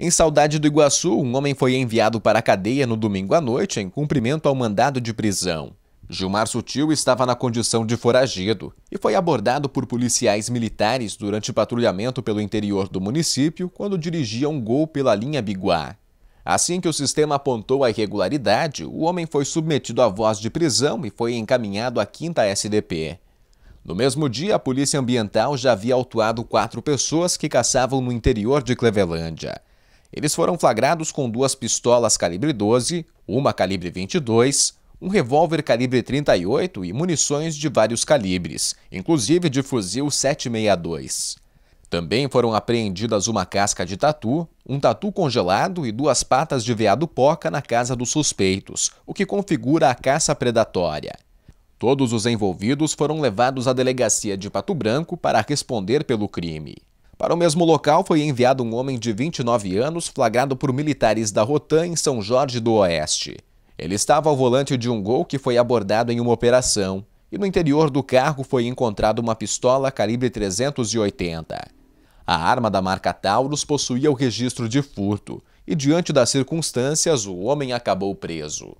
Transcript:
Em Saudade do Iguaçu, um homem foi enviado para a cadeia no domingo à noite em cumprimento ao mandado de prisão. Gilmar Sutil estava na condição de foragido e foi abordado por policiais militares durante patrulhamento pelo interior do município quando dirigia um gol pela linha Biguá. Assim que o sistema apontou a irregularidade, o homem foi submetido à voz de prisão e foi encaminhado à 5 SDP. No mesmo dia, a Polícia Ambiental já havia autuado quatro pessoas que caçavam no interior de Clevelândia. Eles foram flagrados com duas pistolas calibre 12, uma calibre 22, um revólver calibre 38 e munições de vários calibres, inclusive de fuzil 762. Também foram apreendidas uma casca de tatu, um tatu congelado e duas patas de veado poca na casa dos suspeitos, o que configura a caça predatória. Todos os envolvidos foram levados à delegacia de Pato Branco para responder pelo crime. Para o mesmo local foi enviado um homem de 29 anos, flagrado por militares da Rotan em São Jorge do Oeste. Ele estava ao volante de um gol que foi abordado em uma operação, e no interior do carro foi encontrada uma pistola calibre 380. A arma da marca Taurus possuía o registro de furto, e diante das circunstâncias, o homem acabou preso.